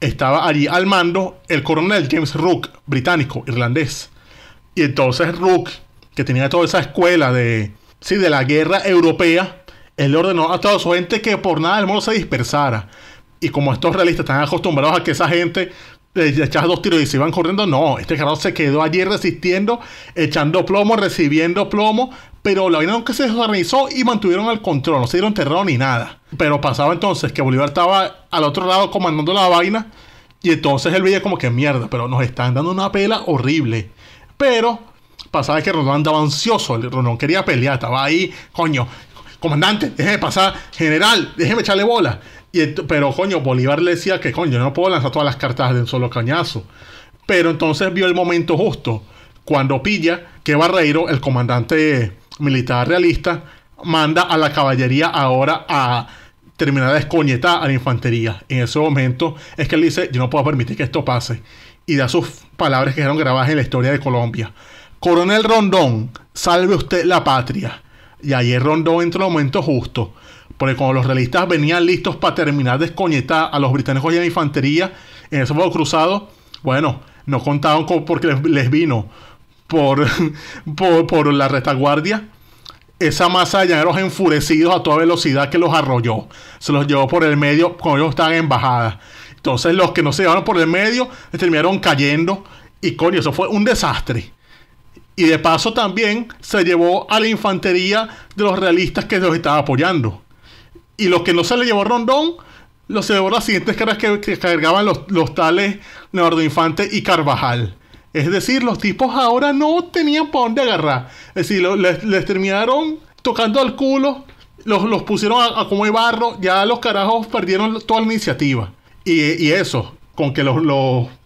estaba allí al mando el coronel James Rook, británico, irlandés. Y entonces Rook, que tenía toda esa escuela de, sí, de la guerra europea, él ordenó a toda su gente que por nada el mundo se dispersara. Y como estos realistas están acostumbrados a que esa gente eh, Le dos tiros y se iban corriendo, no, este carajo se quedó allí resistiendo, echando plomo, recibiendo plomo, pero la vaina nunca se desorganizó y mantuvieron al control, no se dieron terreno ni nada. Pero pasaba entonces que Bolívar estaba al otro lado comandando la vaina y entonces él veía como que mierda, pero nos están dando una pela horrible. Pero pasaba que Rondón andaba ansioso, Rondón quería pelear, estaba ahí, coño, comandante, déjeme pasar, general, déjeme echarle bola pero coño, Bolívar le decía que coño, no puedo lanzar todas las cartas de un solo cañazo. Pero entonces vio el momento justo, cuando pilla que Barreiro, el comandante militar realista, manda a la caballería ahora a terminar de escoñetar a la infantería. En ese momento es que él dice, yo no puedo permitir que esto pase. Y da sus palabras que quedaron grabadas en la historia de Colombia. Coronel Rondón, salve usted la patria. Y ahí Rondón entró en el momento justo. Porque cuando los realistas venían listos para terminar de escoñetar a los británicos y la infantería en ese modo cruzado, bueno, no contaban porque les, vino por, por, la retaguardia esa masa de llaneros enfurecidos a toda velocidad que los arrolló. Se los llevó por el medio cuando ellos estaban en bajada. Entonces los que no se llevaron por el medio terminaron cayendo. Y coño, eso fue un desastre. Y de paso también se llevó a la infantería de los realistas que los estaba apoyando y lo que no se le llevó Rondón, los se llevó las siguientes caras que, cargaban los, tales Leonardo Infante y Carvajal. Es decir, los tipos ahora no tenían para dónde agarrar. Es decir, les, terminaron tocando al culo, los, pusieron a, como como barro, ya los carajos perdieron toda la iniciativa. Y, eso, con que los,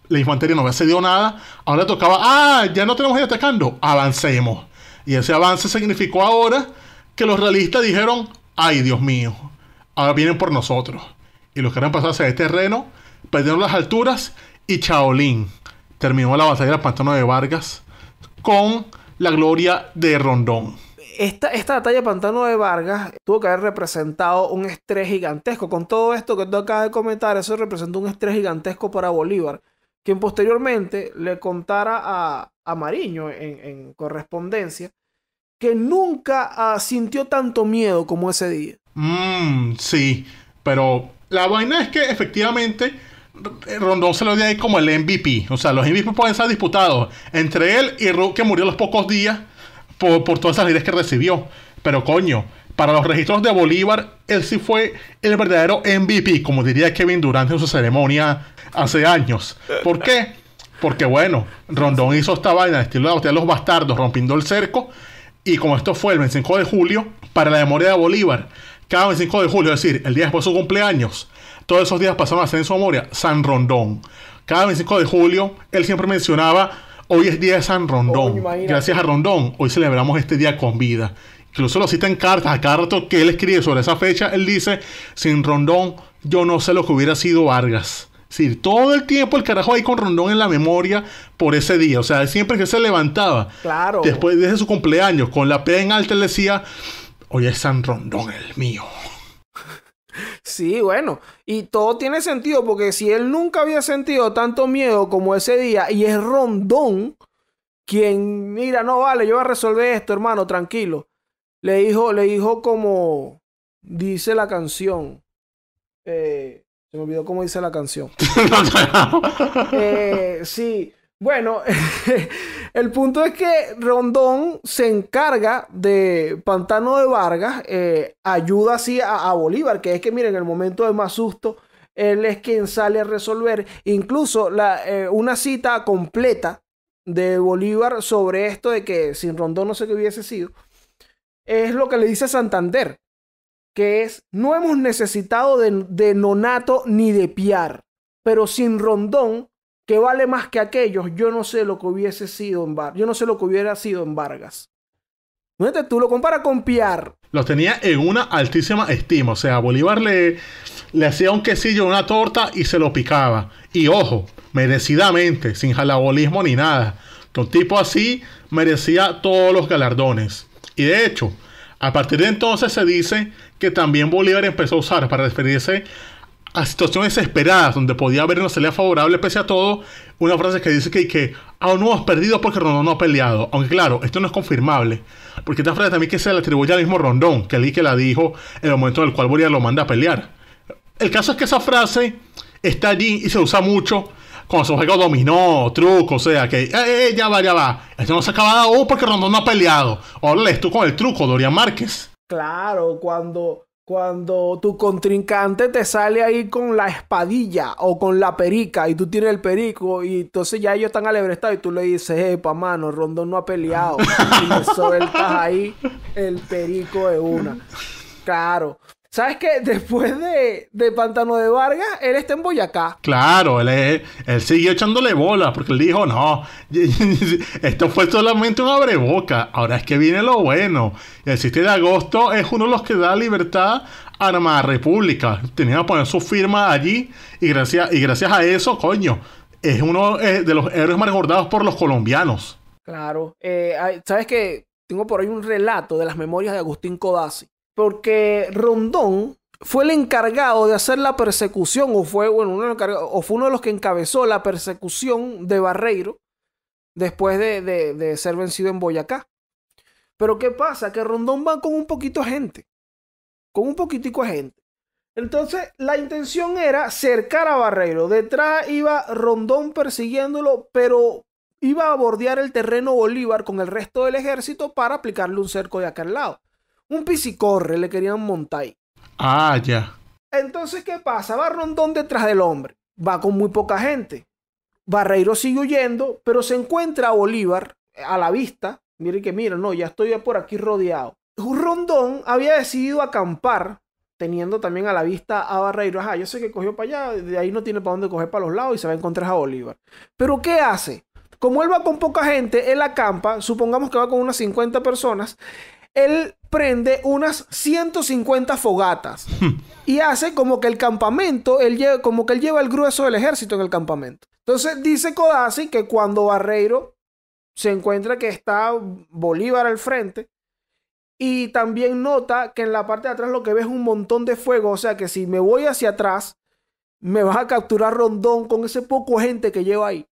la infantería no había cedido nada, ahora tocaba, ah, ya no tenemos que atacando, avancemos. Y ese avance significó ahora que los realistas dijeron, ay Dios mío, ahora vienen por nosotros. Y los que eran pasado hacia este terreno perdieron las alturas y Chaolín terminó la batalla del pantano de Vargas con la gloria de Rondón. Esta, batalla de Pantano de Vargas tuvo que haber representado un estrés gigantesco. Con todo esto que tú acabas de comentar, eso representó un estrés gigantesco para Bolívar, quien posteriormente le contara a, Mariño en, correspondencia que nunca ah, sintió tanto miedo como ese día. Mmm, sí. Pero la vaina es que efectivamente Rondón se lo dio ahí como el MVP. O sea, los MVP pueden ser disputados entre él y Ruth, que murió a los pocos días por, todas esas ideas que recibió. Pero coño, para los registros de Bolívar, él sí fue el verdadero MVP, como diría Kevin Durant en su ceremonia hace años. ¿Por qué? Porque bueno, Rondón hizo esta vaina, de estilo de de los bastardos, rompiendo el cerco. Y como esto fue el 25 de julio, para la memoria de Bolívar, cada 25 de julio, es decir, el día después de su cumpleaños, todos esos días pasaron a ser en su memoria San Rondón. Cada 25 de julio, él siempre mencionaba, hoy es día de San Rondón. Gracias a Rondón, hoy celebramos este día con vida. Incluso lo cita en cartas, a cada que él escribe sobre esa fecha, él dice, sin Rondón, yo no sé lo que hubiera sido Vargas. Es decir, todo el tiempo el carajo ahí con Rondón en la memoria por ese día. O sea, siempre que se levantaba, claro. después de su cumpleaños, con la pena en alta, él decía, Hoy es San Rondón el mío. Sí, bueno, y todo tiene sentido porque si él nunca había sentido tanto miedo como ese día y es Rondón quien, mira, no vale, yo voy a resolver esto, hermano, tranquilo. Le dijo, le dijo como dice la canción. Eh, se me olvidó cómo dice la canción. Eh, sí, bueno, el punto es que Rondón se encarga de Pantano de Vargas, eh, ayuda así a, Bolívar, que es que miren, en el momento de más susto, él es quien sale a resolver incluso eh, una cita completa de Bolívar sobre esto de que sin Rondón no sé qué hubiese sido, es lo que le dice Santander, que es, no hemos necesitado de nonato ni de piar, pero sin Rondón que vale más que aquellos, yo no sé lo que hubiese sido en Vargas. Yo no sé lo que hubiera sido en Vargas. tú, lo compara con Piar. ...lo tenía en una altísima estima. O sea, Bolívar le, le hacía un quesillo, una torta y se lo picaba. Y ojo, merecidamente, sin jalabolismo ni nada. Que un tipo así merecía todos los galardones. Y de hecho, a partir de entonces se dice que también Bolívar empezó a usar para referirse a situaciones esperadas, donde podía haber una salida favorable pese a todo, una frase que dice que, que aún no has perdido porque Rondón no ha peleado. Aunque claro, esto no es confirmable, porque esta frase también que se le atribuye al mismo Rondón, que él que la dijo en el momento en el cual Boria lo manda a pelear. El caso es que esa frase está allí y se usa mucho cuando su juego dominó, truco, o sea que eh, eh, eh, ya va, ya va. Esto no se acaba aún porque Rondón no ha peleado. Órale, tú con el truco, Dorian Márquez. Claro, cuando cuando tu contrincante te sale ahí con la espadilla o con la perica y tú tienes el perico y entonces ya ellos están alebrestados y tú le dices, pa mano, Rondón no ha peleado. y le sueltas ahí el perico de una. Claro. ¿Sabes qué? Después de, Pantano de Vargas, él está en Boyacá. Claro, él, siguió echándole bolas porque él dijo, no, esto fue solamente un abreboca, ahora es que viene lo bueno. el 6 de agosto es uno de los que da libertad a la República. Tenía que poner su firma allí y gracias, y gracias a eso, coño, es uno eh, de los héroes más recordados por los colombianos. Claro, eh, ¿sabes qué? Tengo por ahí un relato de las memorias de Agustín Codazzi porque Rondón fue el encargado de hacer la persecución, o fue, uno o fue uno de los que encabezó la persecución de Barreiro después de, de, de, ser vencido en Boyacá. Pero ¿qué pasa? Que Rondón va con un poquito de gente, con un poquitico de gente. Entonces, la intención era cercar a Barreiro. Detrás iba Rondón persiguiéndolo, pero iba a bordear el terreno Bolívar con el resto del ejército para aplicarle un cerco de aquel lado. Un piscicorre le querían montar ahí. Ah, ya. Entonces, ¿qué pasa? Va Rondón detrás del hombre. Va con muy poca gente. Barreiro sigue huyendo, pero se encuentra a Bolívar eh, a la vista. Miren que, mira, no, ya estoy por aquí rodeado. Rondón había decidido acampar, teniendo también a la vista a Barreiro. Ajá, yo sé que cogió para allá, de ahí no tiene para dónde coger para los lados y se va a encontrar a Bolívar. Pero ¿qué hace? Como él va con poca gente, él acampa, supongamos que va con unas 50 personas, él prende unas 150 fogatas y hace como que el campamento, él lleva, como que él lleva el grueso del ejército en el campamento. Entonces dice Codazzi que cuando Barreiro se encuentra que está Bolívar al frente y también nota que en la parte de atrás lo que ve es un montón de fuego, o sea que si me voy hacia atrás, me vas a capturar Rondón con ese poco gente que lleva ahí.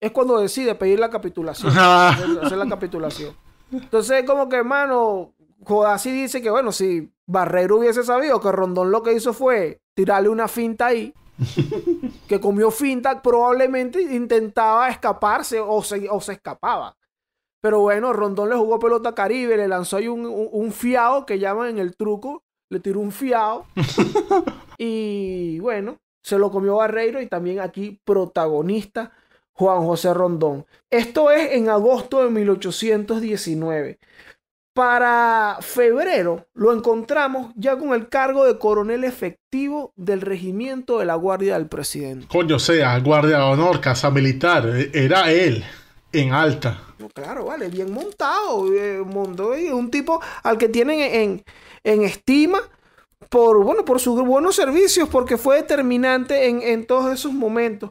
Es cuando decide pedir la capitulación, hacer la capitulación. Entonces, como que, hermano, Jodassi dice que, bueno, si Barreiro hubiese sabido que Rondón lo que hizo fue tirarle una finta ahí, que comió finta, probablemente intentaba escaparse o se, escapaba. Pero bueno, Rondón le jugó pelota caribe, le lanzó ahí un, un, fiao que llaman en el truco, le tiró un fiao. y bueno, se lo comió Barreiro y también aquí protagonista Juan José Rondón. Esto es en agosto de 1819. Para febrero lo encontramos ya con el cargo de coronel efectivo del regimiento de la Guardia del Presidente. Coño sea, Guardia de Honor, Casa Militar, e-, era él en alta. Claro, vale, bien montado, eh, un tipo al que tienen en, en estima por, bueno, por sus buenos servicios, porque fue determinante en, en todos esos momentos.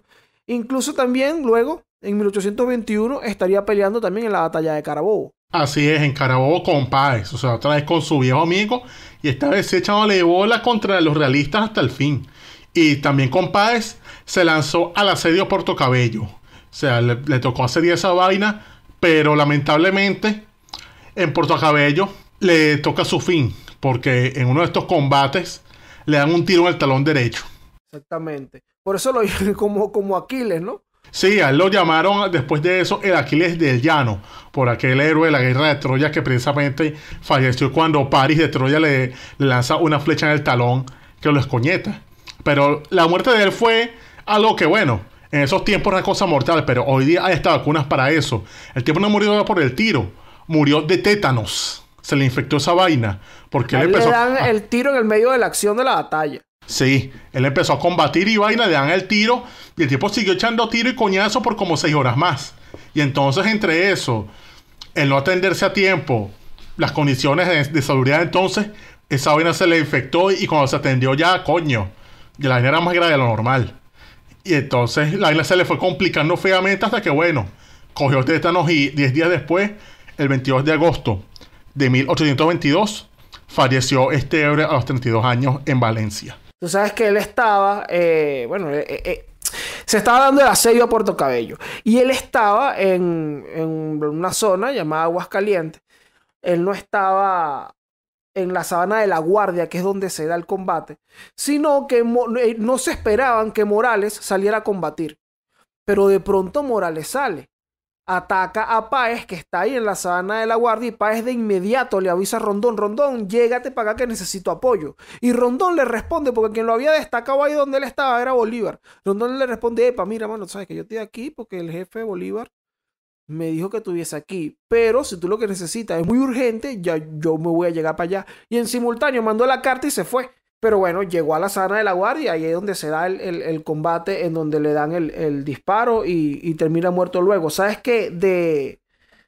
Incluso también luego, en 1821, estaría peleando también en la batalla de Carabobo. Así es, en Carabobo con Páez, o sea, otra vez con su viejo amigo, y esta vez echándole bola contra los realistas hasta el fin. Y también con Páez se lanzó al asedio Puerto Cabello. O sea, le, tocó hacer esa vaina, pero lamentablemente en Puerto Cabello le toca su fin, porque en uno de estos combates le dan un tiro en el talón derecho. Exactamente. Por eso lo como, como Aquiles, ¿no? Sí, a él lo llamaron después de eso el Aquiles del Llano, por aquel héroe de la guerra de Troya que precisamente falleció cuando París de Troya le, lanza una flecha en el talón que lo escoñeta. Pero la muerte de él fue algo que, bueno, en esos tiempos era cosa mortal, pero hoy día hay estas vacunas para eso. El tiempo no murió por el tiro, murió de tétanos. Se le infectó esa vaina. Porque él, Le dan el tiro en el medio de la acción de la batalla. Sí, él empezó a combatir y vaina, le dan el tiro y el tipo siguió echando tiro y coñazo por como seis horas más. Y entonces entre eso, el no atenderse a tiempo, las condiciones de, de entonces, esa vaina se le infectó y cuando se atendió ya, coño, la vaina era más grave de lo normal. Y entonces la vaina se le fue complicando feamente hasta que, bueno, cogió tétanos y diez días después, el 22 de agosto de 1822, falleció este a los 32 años en Valencia. Tú sabes que él estaba, eh, bueno, eh, eh, se estaba dando el asedio a Puerto Cabello. Y él estaba en, en una zona llamada Aguascalientes. Él no estaba en la sabana de la Guardia, que es donde se da el combate, sino que no se esperaban que Morales saliera a combatir. Pero de pronto Morales sale ataca a Paez, que está ahí en la sabana de la guardia, y Paez de inmediato le avisa a Rondón, Rondón, llégate para acá que necesito apoyo. Y Rondón le responde, porque quien lo había destacado ahí donde él estaba era Bolívar. Rondón le responde, epa, mira, mano, sabes que yo estoy aquí porque el jefe de Bolívar me dijo que estuviese aquí, pero si tú lo que necesitas es muy urgente, ya yo me voy a llegar para allá. Y en simultáneo mandó la carta y se fue. Pero bueno, llegó a la sana de la guardia y ahí es donde se da el, combate, en donde le dan el, disparo y, termina muerto luego. ¿Sabes que De,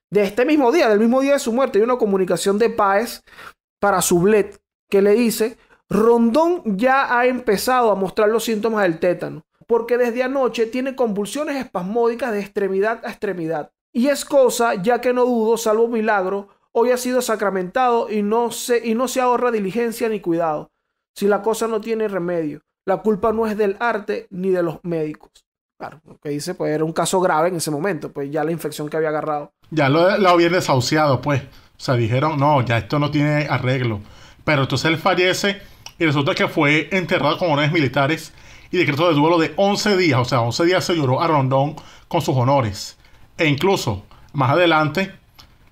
de este mismo día, del mismo día de su muerte, hay una comunicación de Páez para Sublet que le dice, Rondón ya ha empezado a mostrar los síntomas del tétano, porque desde anoche tiene convulsiones espasmódicas de extremidad a extremidad. Y es cosa, ya que no dudo, salvo milagro, hoy ha sido sacramentado y no y no se ahorra diligencia ni cuidado. Si la cosa no tiene remedio, la culpa no es del arte ni de los médicos. Claro, lo que dice, pues era un caso grave en ese momento, pues ya la infección que había agarrado. Ya lo, habían desahuciado, pues. O sea, dijeron, no, ya esto no tiene arreglo. Pero entonces él fallece y resulta que fue enterrado con honores militares y decreto de duelo de 11 días. O sea, 11 días se lloró a Rondón con sus honores. E incluso, más adelante,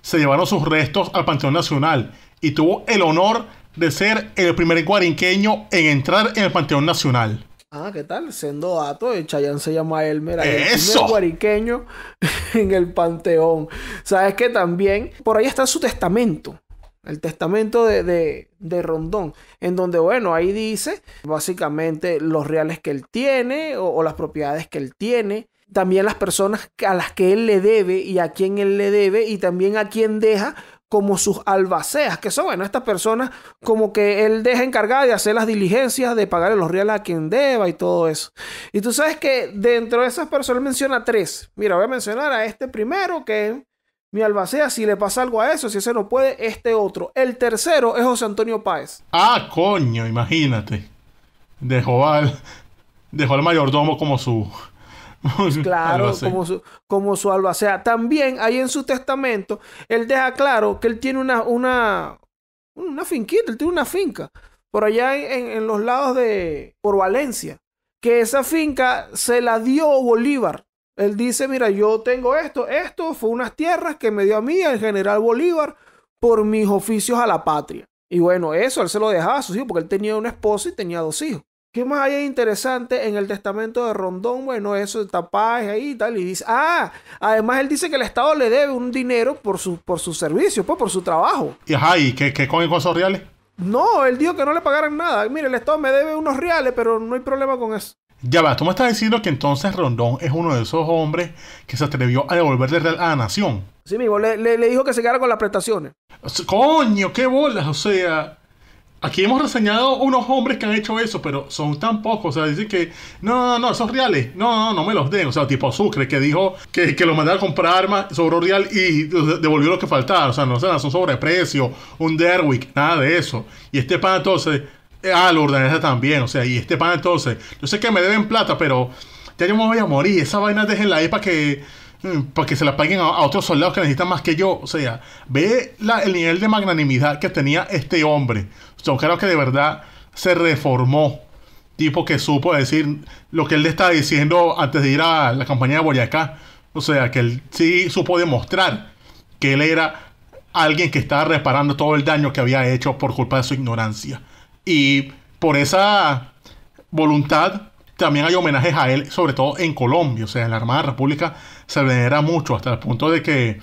se llevaron sus restos al Panteón Nacional y tuvo el honor de ser el primer guarinqueño en entrar en el Panteón Nacional. Ah, ¿qué tal? Sendo dato, el Chayán se llama Elmer, el primer guariqueño en el Panteón. Sabes que también, por ahí está su testamento, el testamento de, de, Rondón, en donde, bueno, ahí dice básicamente los reales que él tiene o las propiedades que él tiene, también las personas a las que él le debe y a quién él le debe y también a quién deja como sus albaceas, que son, bueno, estas personas como que él deja encargada de hacer las diligencias, de pagarle los reales a quien deba y todo eso. Y tú sabes que dentro de esas personas menciona tres. Mira, voy a mencionar a este primero, que mi albacea, si le pasa algo a eso, si ese no puede, este otro. El tercero es José Antonio Páez. Ah, coño, imagínate. Dejó al, dejó al mayordomo como su, claro, como su, albacea. También ahí en su testamento, él deja claro que él tiene una, una, una finquita, él tiene una finca, por allá en, los lados de, por Valencia, que esa finca se la dio Bolívar. Él dice, mira, yo tengo esto, esto fue unas tierras que me dio a mí el general Bolívar por mis oficios a la patria. Y bueno, eso él se lo dejaba a sus hijos porque él tenía una esposa y tenía dos hijos. ¿Qué más hay interesante en el testamento de Rondón? Bueno, eso de paz ahí y tal. Y dice, ah, además él dice que el Estado le debe un dinero por su, por servicio, pues, por su trabajo. Y ajá, ¿y qué, qué con esos reales? No, él dijo que no le pagaran nada. Mire, el Estado me debe unos reales, pero no hay problema con eso. Ya va, tú me estás diciendo que entonces Rondón es uno de esos hombres que se atrevió a devolverle real a la nación. Sí, mi le, le, le dijo que se quedara con las prestaciones. Coño, qué bolas, o sea, Aquí hemos reseñado unos hombres que han hecho eso, pero son tan pocos. O sea, dicen que no, no, no, esos reales, no, no, no me los den. O sea, tipo Sucre que dijo que, lo mandaron a comprar armas, sobró real y devolvió lo que faltaba. O sea, no sea, son sobreprecio, un Derwick, nada de eso. Y este pan entonces, eh, ah, lo organiza también. O sea, y este pan entonces, yo sé que me deben plata, pero ya yo me voy a morir. Esa vaina la la para que Mm, porque se la paguen a, otros soldados que necesitan más que yo. O sea, ve el nivel de magnanimidad que tenía este hombre. O creo que de verdad se reformó. Tipo que supo decir lo que él le estaba diciendo antes de ir a la campaña de Boyacá. O sea, que él sí supo demostrar que él era alguien que estaba reparando todo el daño que había hecho por culpa de su ignorancia. Y por esa voluntad también hay homenajes a él, sobre todo en Colombia. O sea, en la Armada República se venera mucho hasta el punto de que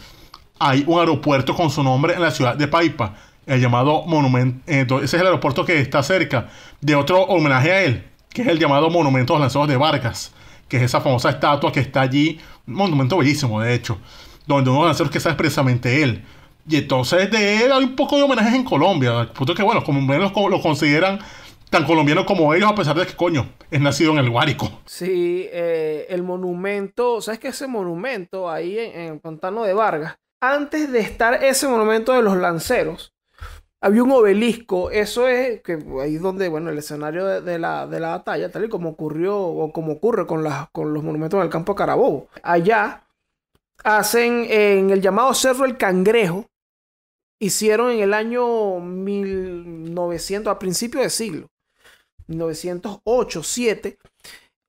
hay un aeropuerto con su nombre en la ciudad de Paipa, el llamado Monumento. Eh, ese es el aeropuerto que está cerca de otro homenaje a él, que es el llamado Monumento de los Lanzados de Vargas, que es esa famosa estatua que está allí, un monumento bellísimo, de hecho, donde uno de los lanceros que está expresamente él. Y entonces de él hay un poco de homenajes en Colombia, al punto que, bueno, como lo, lo consideran tan colombiano como ellos, a pesar de que, coño, es nacido en el Guárico. Sí, eh, el monumento, ¿sabes qué? Ese monumento ahí en, el Pantano de Vargas, antes de estar ese monumento de los lanceros, había un obelisco, eso es, que ahí donde, bueno, el escenario de, la, batalla, tal y como ocurrió o como ocurre con, las, con los monumentos del campo Carabobo. Allá hacen en el llamado Cerro el Cangrejo, hicieron en el año 1900, a principios de siglo, 1908-7,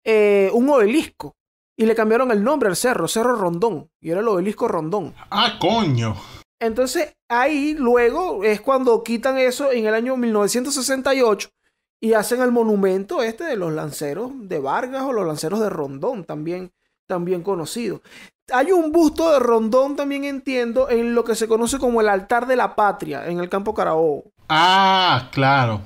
eh, un obelisco. Y le cambiaron el nombre al cerro, Cerro Rondón. Y era el obelisco Rondón. Ah, coño. Entonces ahí luego es cuando quitan eso en el año 1968 y hacen el monumento este de los lanceros de Vargas o los lanceros de Rondón, también, también conocido. Hay un busto de Rondón, también entiendo, en lo que se conoce como el altar de la patria, en el campo Carabobo. Ah, claro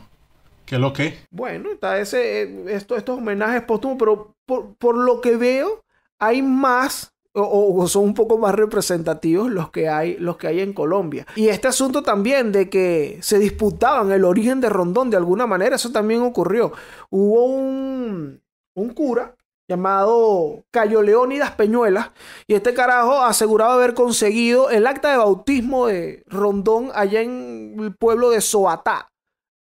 lo que? Bueno, está ese, eh, esto, estos homenajes póstumos, pero por, lo que veo, hay más. O, son un poco más representativos los que, hay, los que hay en Colombia. Y este asunto también de que se disputaban el origen de Rondón de alguna manera, eso también ocurrió. Hubo un, cura llamado Cayo Leónidas Peñuelas, y este carajo aseguraba haber conseguido el acta de bautismo de Rondón allá en el pueblo de Soatá,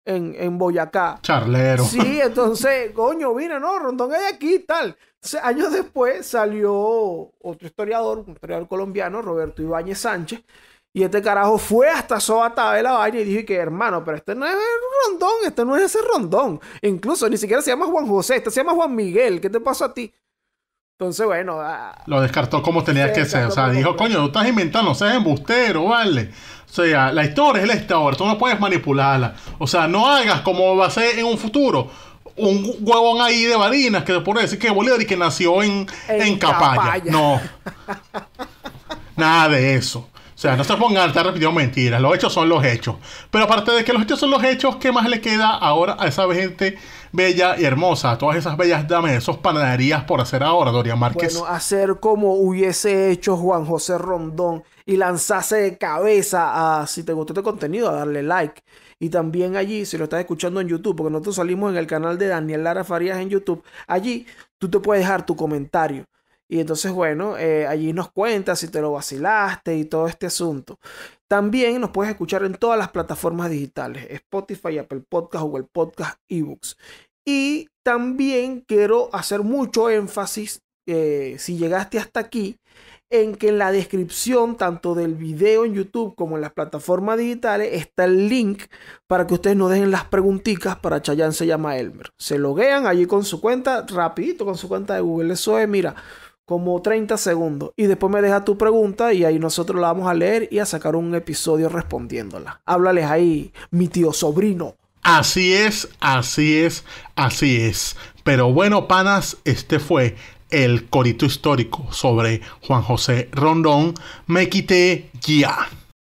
en, Boyacá. Charlero. Sí, entonces, coño, mira, no, Rondón hay aquí y tal. Entonces, años después salió otro historiador, un historiador colombiano, Roberto Ibáñez Sánchez, y este carajo fue hasta Sobatá de la vaina y dijo que, hermano, pero este no es Rondón, este no es ese Rondón. Incluso ni siquiera se llama Juan José, este se llama Juan Miguel, ¿qué te pasó a ti? Entonces, bueno. Ah, lo descartó como tenía que ser. O sea, dijo, coño, tú estás inventando, seas embustero, vale. O sea, la historia es la historia, tú no puedes manipularla. O sea, no hagas como va a ser en un futuro. Un huevón ahí de varinas que se puede decir que Bolívar y que nació en, en, Capaya. No. Nada de eso. O sea, no se pongan a estar repitiendo mentiras. Los hechos son los hechos. Pero aparte de que los hechos son los hechos, ¿qué más le queda ahora a esa gente? bella y hermosa. Todas esas bellas dame esos panaderías por hacer ahora, Doria Márquez. Bueno, hacer como hubiese hecho Juan José Rondón y lanzarse de cabeza a, si te gustó este contenido, a darle like. Y también allí, si lo estás escuchando en YouTube, porque nosotros salimos en el canal de Daniel Lara Farías en YouTube, allí tú te puedes dejar tu comentario. Y entonces, bueno, eh, allí nos cuentas si te lo vacilaste y todo este asunto. También nos puedes escuchar en todas las plataformas digitales, Spotify, Apple Podcast, Google Podcast, eBooks. Y también quiero hacer mucho énfasis, eh, si llegaste hasta aquí, en que en la descripción, tanto del video en YouTube como en las plataformas digitales, está el link para que ustedes nos dejen las preguntitas para Chayanne se llama Elmer. Se loguean allí con su cuenta, rapidito con su cuenta de Google. Eso es, mira, como 30 segundos y después me deja tu pregunta y ahí nosotros la vamos a leer y a sacar un episodio respondiéndola. Háblales ahí, mi tío sobrino. Así es, así es, así es. Pero bueno, panas, este fue el corito histórico sobre Juan José Rondón. Me quité ya.